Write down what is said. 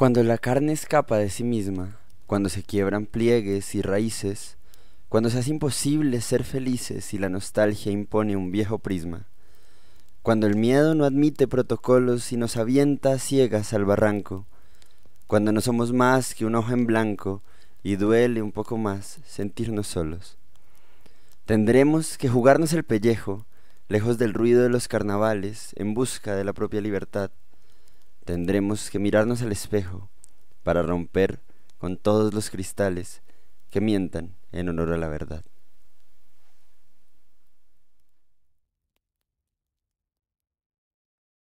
Cuando la carne escapa de sí misma, cuando se quiebran pliegues y raíces, cuando se hace imposible ser felices y la nostalgia impone un viejo prisma, cuando el miedo no admite protocolos y nos avienta ciegas al barranco, cuando no somos más que un ojo en blanco y duele un poco más sentirnos solos. Tendremos que jugarnos el pellejo, lejos del ruido de los carnavales, en busca de la propia libertad. Tendremos que mirarnos al espejo para romper con todos los cristales que mientan en honor a la verdad.